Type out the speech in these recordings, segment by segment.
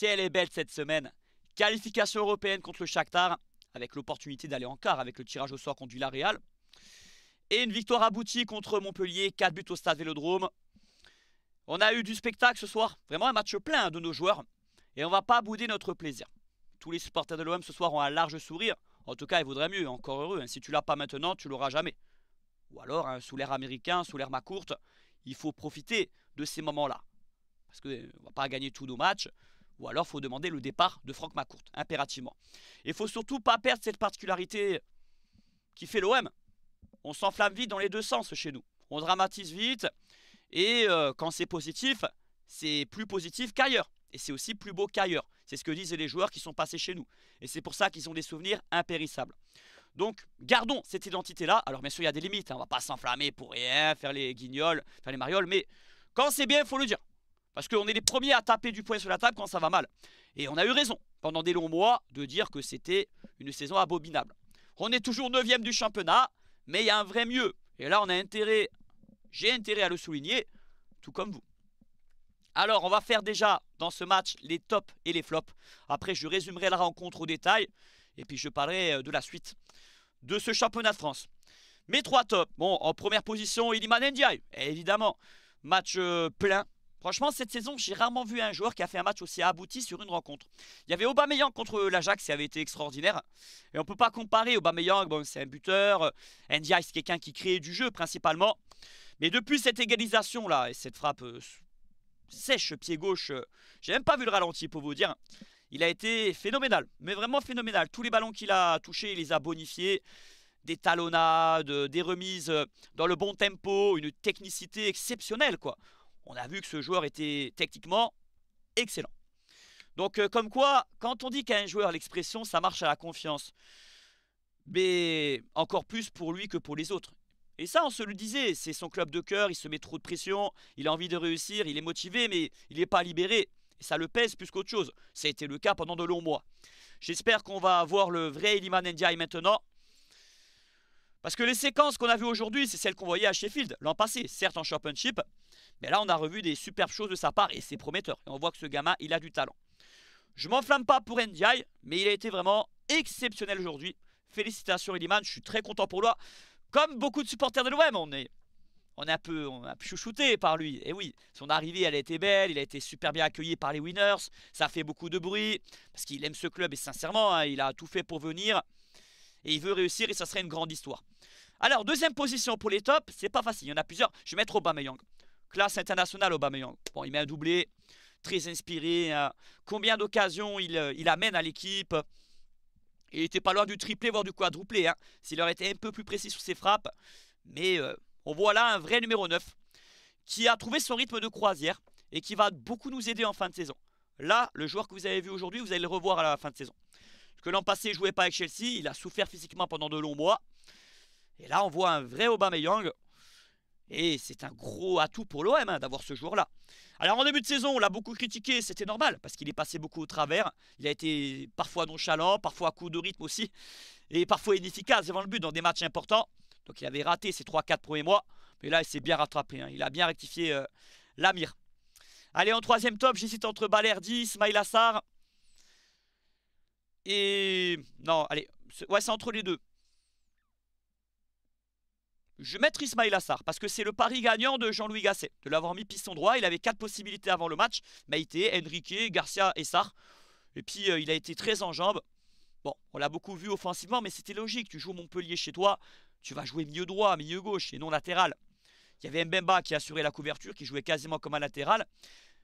Quelle est belle cette semaine Qualification européenne contre le Shakhtar, avec l'opportunité d'aller en quart avec le tirage au sort contre Real, Et une victoire aboutie contre Montpellier, 4 buts au stade Vélodrome. On a eu du spectacle ce soir, vraiment un match plein de nos joueurs. Et on ne va pas bouder notre plaisir. Tous les supporters de l'OM ce soir ont un large sourire. En tout cas, il vaudrait mieux, encore heureux. Hein. Si tu l'as pas maintenant, tu l'auras jamais. Ou alors, hein, sous l'air américain, sous ma courte, il faut profiter de ces moments-là. Parce qu'on ne va pas gagner tous nos matchs. Ou alors, il faut demander le départ de Franck McCourt, impérativement. Et il faut surtout pas perdre cette particularité qui fait l'OM. On s'enflamme vite dans les deux sens chez nous. On dramatise vite. Et euh, quand c'est positif, c'est plus positif qu'ailleurs. Et c'est aussi plus beau qu'ailleurs. C'est ce que disent les joueurs qui sont passés chez nous. Et c'est pour ça qu'ils ont des souvenirs impérissables. Donc, gardons cette identité-là. Alors, bien sûr, il y a des limites. On hein. On va pas s'enflammer pour rien, faire les guignols, faire les marioles. Mais quand c'est bien, il faut le dire. Parce qu'on est les premiers à taper du poing sur la table quand ça va mal. Et on a eu raison, pendant des longs mois, de dire que c'était une saison abominable. On est toujours 9 du championnat, mais il y a un vrai mieux. Et là, on a intérêt, j'ai intérêt à le souligner, tout comme vous. Alors, on va faire déjà dans ce match les tops et les flops. Après, je résumerai la rencontre au détail. Et puis, je parlerai euh, de la suite de ce championnat de France. Mes trois tops. Bon, en première position, Iliman Ndiaye, évidemment. Match euh, plein, Franchement, cette saison, j'ai rarement vu un joueur qui a fait un match aussi abouti sur une rencontre. Il y avait Aubameyang contre l'Ajax, ça avait été extraordinaire. Et on ne peut pas comparer. Aubameyang, bon, c'est un buteur. Euh, Ndiaye, c'est quelqu'un qui crée du jeu, principalement. Mais depuis cette égalisation-là, et cette frappe euh, sèche, pied gauche, je euh, j'ai même pas vu le ralenti, pour vous dire. Il a été phénoménal, mais vraiment phénoménal. Tous les ballons qu'il a touchés, il les a bonifiés des talonnades, des remises dans le bon tempo, une technicité exceptionnelle quoi on a vu que ce joueur était techniquement excellent. Donc euh, comme quoi, quand on dit qu'à un joueur l'expression, ça marche à la confiance. Mais encore plus pour lui que pour les autres. Et ça, on se le disait, c'est son club de cœur, il se met trop de pression, il a envie de réussir, il est motivé, mais il n'est pas libéré. ça le pèse plus qu'autre chose. Ça a été le cas pendant de longs mois. J'espère qu'on va avoir le vrai Eliman Ndiaye maintenant. Parce que les séquences qu'on a vues aujourd'hui, c'est celles qu'on voyait à Sheffield l'an passé, certes en Championship, mais là, on a revu des superbes choses de sa part et c'est prometteur. Et on voit que ce gamin, il a du talent. Je m'enflamme pas pour Ndiaye, mais il a été vraiment exceptionnel aujourd'hui. Félicitations Illiman, je suis très content pour lui. Comme beaucoup de supporters de l'OM, on est, on un peu on chouchouté par lui. Et oui, son arrivée, elle a été belle, il a été super bien accueilli par les winners, ça fait beaucoup de bruit, parce qu'il aime ce club et sincèrement, hein, il a tout fait pour venir. Et il veut réussir et ça serait une grande histoire. Alors, deuxième position pour les tops, c'est pas facile, il y en a plusieurs. Je vais mettre Aubameyang. Classe internationale, Aubameyang. Bon, il met un doublé, très inspiré. Hein. Combien d'occasions euh, il, amène à l'équipe Il était pas loin du triplé, voire du quadruplé. Hein. S'il aurait été un peu plus précis sur ses frappes. Mais euh, on voit là un vrai numéro 9 qui a trouvé son rythme de croisière et qui va beaucoup nous aider en fin de saison. Là, le joueur que vous avez vu aujourd'hui, vous allez le revoir à la fin de saison. Parce que l'an passé, il ne jouait pas avec Chelsea, il a souffert physiquement pendant de longs mois. Et là, on voit un vrai Aubameyang et c'est un gros atout pour l'OM hein, d'avoir ce joueur-là. Alors en début de saison, on l'a beaucoup critiqué, c'était normal, parce qu'il est passé beaucoup au travers. Il a été parfois nonchalant, parfois à coup de rythme aussi, et parfois inefficace devant le but dans des matchs importants. Donc il avait raté ses 3-4 premiers mois, mais là il s'est bien rattrapé, hein. il a bien rectifié euh, la mire. Allez, en troisième top, j'hésite entre Balerdi, Smail et... Non, allez, ouais c'est entre les deux je vais mettre Ismail parce que c'est le pari gagnant de Jean-Louis Gasset de l'avoir mis piston droit. Il avait quatre possibilités avant le match Maïté, Enrique, Garcia et Sarr. Et puis euh, il a été très en jambes. Bon, on l'a beaucoup vu offensivement, mais c'était logique. Tu joues Montpellier chez toi, tu vas jouer milieu droit, milieu gauche et non latéral. Il y avait Mbemba qui assurait la couverture, qui jouait quasiment comme un latéral.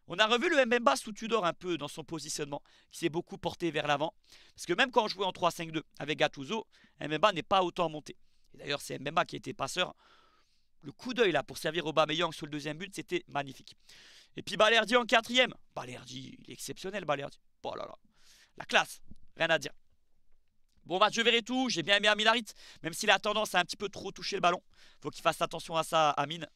On a revu le Mbemba sous Tudor un peu dans son positionnement, qui s'est beaucoup porté vers l'avant. Parce que même quand on jouait en 3-5-2 avec Gattuso, Mbemba n'est pas autant monté d'ailleurs, c'est Mbemba qui était passeur. Le coup d'œil là pour servir Aubameyang sur le deuxième but, c'était magnifique. Et puis Balerdi en quatrième. Balerdi, il est exceptionnel Balerdi. Oh là là. La classe, rien à dire. Bon match, je verrai tout. J'ai bien aimé Amin même s'il a tendance à un petit peu trop toucher le ballon. Faut qu'il fasse attention à ça, Amine.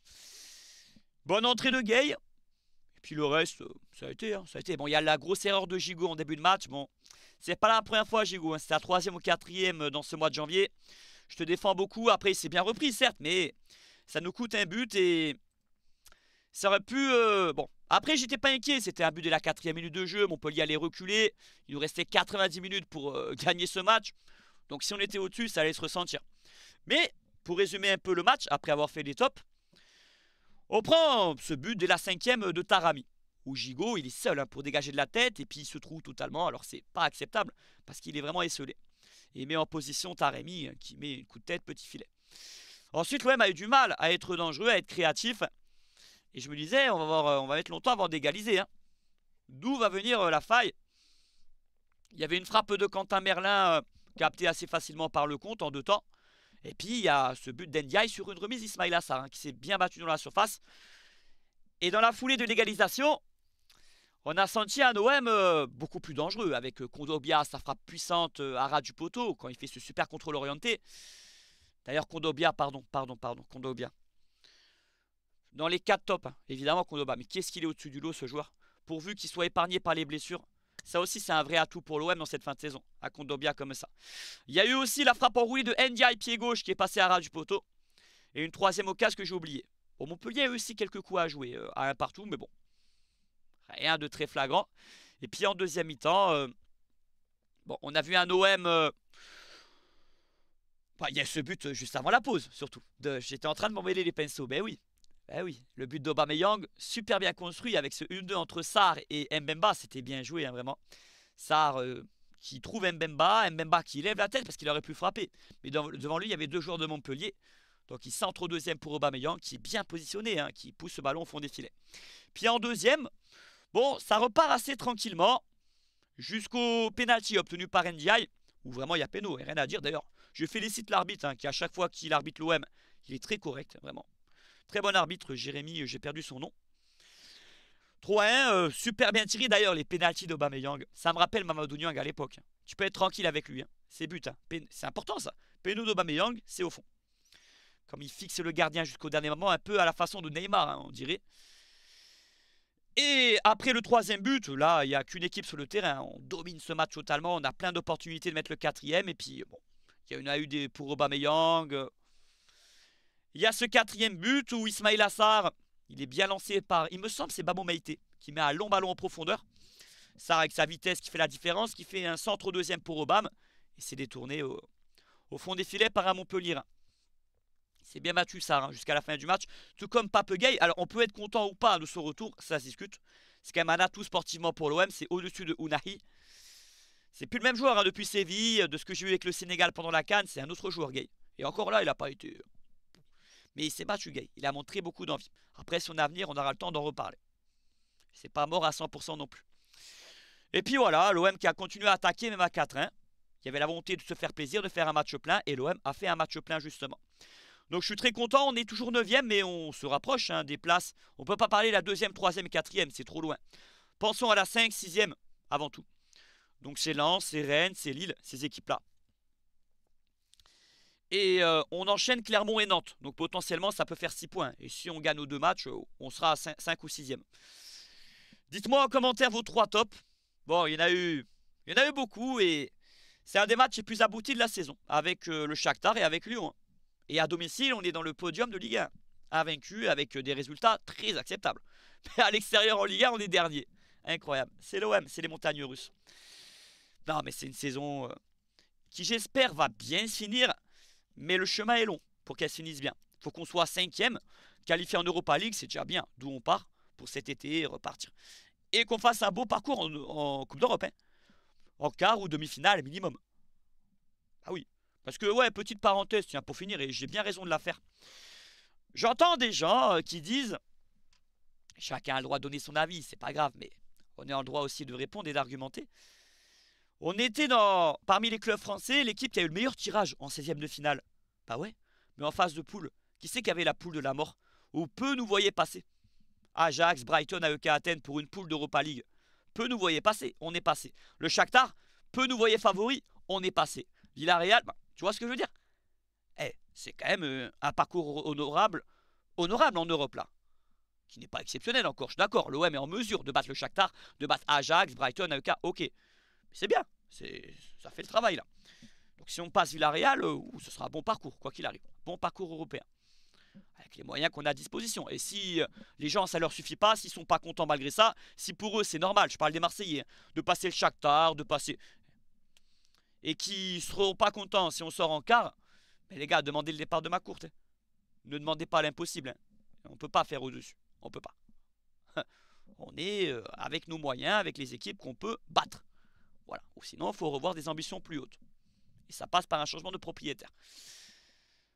Bonne entrée de Gay. Et puis le reste, ça a été. Hein, ça a été. Bon, il y a la grosse erreur de Gigo en début de match. Bon, c'est pas la première fois, Gigo. Hein. C'est C'était la troisième ou quatrième dans ce mois de janvier je te défends beaucoup. Après, c'est bien repris, certes, mais ça nous coûte un but et ça aurait pu... Euh, bon, après, j'étais pas inquiet. C'était un but de la quatrième minute de jeu. Montpellier allait reculer. Il nous restait 90 minutes pour euh, gagner ce match. Donc si on était au-dessus, ça allait se ressentir. Mais pour résumer un peu le match, après avoir fait les tops, on prend ce but dès la cinquième de Tarami. Où Gigot, il est seul hein, pour dégager de la tête et puis il se trouve totalement. Alors c'est pas acceptable parce qu'il est vraiment esselé et met en position Taremi hein, qui met une coup de tête, petit filet. Ensuite, l'OM a eu du mal à être dangereux, à être créatif. Et je me disais, on va, voir, euh, on va mettre longtemps avant d'égaliser. Hein. D'où va venir euh, la faille Il y avait une frappe de Quentin Merlin euh, captée assez facilement par le compte en deux temps. Et puis, il y a ce but d'Endiaï sur une remise Ismail Assar hein, qui s'est bien battu dans la surface. Et dans la foulée de l'égalisation, on a senti un OM euh, beaucoup plus dangereux avec Kondobia, euh, sa frappe puissante à euh, ras du poteau quand il fait ce super contrôle orienté. D'ailleurs, Kondobia, pardon, pardon, pardon, Kondobia. Dans les 4 tops, hein, évidemment, Kondobia. Mais qu'est-ce qu'il est, au-dessus du lot, ce joueur Pourvu qu'il soit épargné par les blessures. Ça aussi, c'est un vrai atout pour l'OM dans cette fin de saison. À Kondobia comme ça. Il y a eu aussi la frappe en de Ndiaye, pied gauche, qui est passée à ras du poteau. Et une troisième occasion que j'ai oubliée. Au Montpellier, a eu aussi quelques coups à jouer, à un partout, mais bon. Rien de très flagrant. Et puis en deuxième mi-temps, euh, bon, on a vu un OM. Euh, bah, il y a ce but euh, juste avant la pause, surtout. J'étais en train de m'emmêler les pinceaux. Ben oui, ben oui. Le but d'Obameyang, super bien construit avec ce 1-2 entre Sar et Mbemba. C'était bien joué, hein, vraiment. Sar qui trouve Mbemba, Mbemba qui lève la tête parce qu'il aurait pu frapper. Mais devant lui, il y avait deux joueurs de Montpellier. Donc il centre au deuxième pour Aubameyang, qui est bien positionné, hein, qui pousse ce ballon au fond des filets. Puis en deuxième, Bon, ça repart assez tranquillement jusqu'au penalty obtenu par Ndiaye, où vraiment il y a péno, et rien à dire d'ailleurs. Je félicite l'arbitre, hein, qui à chaque fois qu'il arbitre l'OM, il est très correct, vraiment. Très bon arbitre, Jérémy, euh, j'ai perdu son nom. 3-1, euh, super bien tiré d'ailleurs les pénalties d'Obameyang. Ça me rappelle Mamadou Niang à l'époque. Hein. Tu peux être tranquille avec lui. Hein. C'est but. Hein. C'est important ça. Péno d'Obameyang, c'est au fond. Comme il fixe le gardien jusqu'au dernier moment, un peu à la façon de Neymar, on dirait. Et après le troisième but, là, il n'y a qu'une équipe sur le terrain. On domine ce match totalement. On a plein d'opportunités de mettre le quatrième. Et puis, bon, il y a eu des pour Aubameyang. Il y a ce quatrième but où Ismail Assar, il est bien lancé par, il me semble, c'est Babo Maïté, qui met un long ballon en profondeur. Ça, avec sa vitesse, qui fait la différence, qui fait un centre au deuxième pour Obama. Et c'est détourné au, au fond des filets par un Montpellier. C'est bien battu ça hein, jusqu'à la fin du match. Tout comme Pape Gay. Alors on peut être content ou pas de son retour, ça se discute. C'est quand même un atout sportivement pour l'OM, c'est au-dessus de Unahi. C'est plus le même joueur hein, depuis Séville, de ce que j'ai eu avec le Sénégal pendant la Cannes, c'est un autre joueur Gay. Et encore là, il n'a pas été. Euh, mais il s'est battu Gay, il a montré beaucoup d'envie. Après son avenir, on aura le temps d'en reparler. C'est pas mort à 100% non plus. Et puis voilà, l'OM qui a continué à attaquer même à 4-1. Il y avait la volonté de se faire plaisir, de faire un match plein, et l'OM a fait un match plein justement. Donc je suis très content, on est toujours 9 e mais on se rapproche hein, des places. On ne peut pas parler de la deuxième, 4 quatrième, c'est trop loin. Pensons à la 5, 6 e avant tout. Donc c'est Lens, c'est Rennes, c'est Lille, ces équipes-là. Et euh, on enchaîne Clermont et Nantes. Donc potentiellement, ça peut faire 6 points. Et si on gagne aux deux matchs, euh, on sera à 5, ou 6 e Dites-moi en commentaire vos trois tops. Bon, il y en a eu, il y en a eu beaucoup et c'est un des matchs les plus aboutis de la saison avec euh, le Shakhtar et avec Lyon. Hein. Et à domicile, on est dans le podium de Ligue 1. A vaincu avec euh, des résultats très acceptables. Mais à l'extérieur en Ligue 1, on est dernier. Incroyable. C'est l'OM, c'est les montagnes russes. Non, mais c'est une saison euh, qui, j'espère, va bien finir. Mais le chemin est long pour qu'elle se finisse bien. faut qu'on soit cinquième. Qualifié en Europa League, c'est déjà bien. D'où on part pour cet été repartir. Et qu'on fasse un beau parcours en, Coupe d'Europe. Hein. En quart ou demi-finale minimum. Ah oui, parce que, ouais, petite parenthèse, tiens, pour finir, et j'ai bien raison de la faire. J'entends des gens euh, qui disent chacun a le droit de donner son avis, c'est pas grave, mais on est en droit aussi de répondre et d'argumenter. On était dans, parmi les clubs français, l'équipe qui a eu le meilleur tirage en 16e de finale. Bah ouais, mais en phase de poule, qui c'est qui avait la poule de la mort Ou peu nous voyait passer. Ajax, Brighton, AEK Athènes pour une poule d'Europa League. Peu nous voyait passer, on est passé. Le Shakhtar, peu nous voyait favori, on est passé. Villarreal, bah, tu vois ce que je veux dire Eh, c'est quand même euh, un parcours honorable, honorable en Europe là. Qui n'est pas exceptionnel encore, je suis d'accord. L'OM est en mesure de battre le Shakhtar, de battre Ajax, Brighton, AEK, ok. c'est bien, ça fait le travail là. Donc si on passe Villarreal, euh, ce sera un bon parcours, quoi qu'il arrive. Bon parcours européen. Avec les moyens qu'on a à disposition. Et si euh, les gens, ça leur suffit pas, s'ils sont pas contents malgré ça, si pour eux c'est normal, je parle des Marseillais, hein, de passer le Shakhtar, de passer et qui seront pas contents si on sort en quart, mais ben, les gars, demandez le départ de ma courte. Ne demandez pas l'impossible. Hein. On ne peut pas faire au-dessus. On peut pas. on est euh, avec nos moyens, avec les équipes qu'on peut battre. Voilà. Ou sinon, il faut revoir des ambitions plus hautes. Et ça passe par un changement de propriétaire.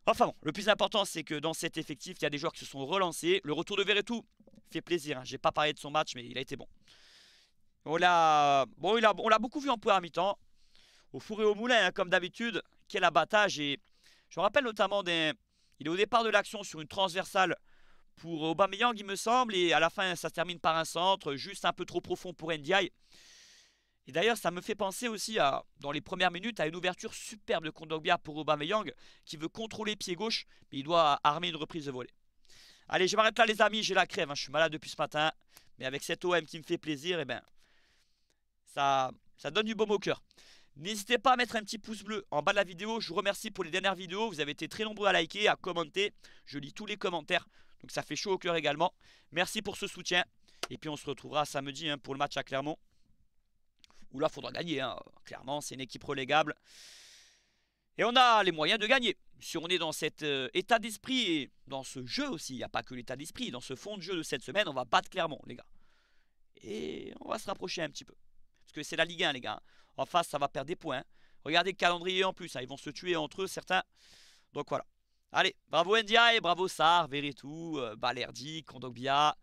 Enfin bon, le plus important, c'est que dans cet effectif, il y a des joueurs qui se sont relancés. Le retour de Verretou fait plaisir. Je hein. J'ai pas parlé de son match, mais il a été bon. On l'a beaucoup vu en à mi-temps au four et au moulin, hein, comme d'habitude. Quel abattage. Et je me rappelle notamment d'un. Il est au départ de l'action sur une transversale pour Aubameyang, il me semble. Et à la fin, ça se termine par un centre, juste un peu trop profond pour Ndiaye. Et d'ailleurs, ça me fait penser aussi, à, dans les premières minutes, à une ouverture superbe de Kondogbia pour Aubameyang, qui veut contrôler pied gauche, mais il doit armer une reprise de volée. Allez, je m'arrête là, les amis, j'ai la crève, hein, je suis malade depuis ce matin. Mais avec cet OM qui me fait plaisir, eh ben, ça, ça donne du baume au cœur. N'hésitez pas à mettre un petit pouce bleu en bas de la vidéo. Je vous remercie pour les dernières vidéos. Vous avez été très nombreux à liker, à commenter. Je lis tous les commentaires. Donc ça fait chaud au cœur également. Merci pour ce soutien. Et puis on se retrouvera samedi hein, pour le match à Clermont. Où là, il faudra gagner. Hein. Clairement, c'est une équipe relégable. Et on a les moyens de gagner. Si on est dans cet euh, état d'esprit et dans ce jeu aussi, il n'y a pas que l'état d'esprit. Dans ce fond de jeu de cette semaine, on va battre Clermont, les gars. Et on va se rapprocher un petit peu c'est la Ligue 1, les gars. En face, ça va perdre des points. Regardez le calendrier en plus. Hein, ils vont se tuer entre eux, certains. Donc voilà. Allez, bravo Ndiaye, bravo Sar, Veretout, euh, Balerdi, Kondogbia,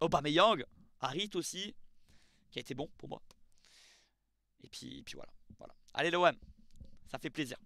Aubameyang, Harit aussi, qui a été bon pour moi. Et puis, et puis voilà, voilà. Allez l'OM, ça fait plaisir.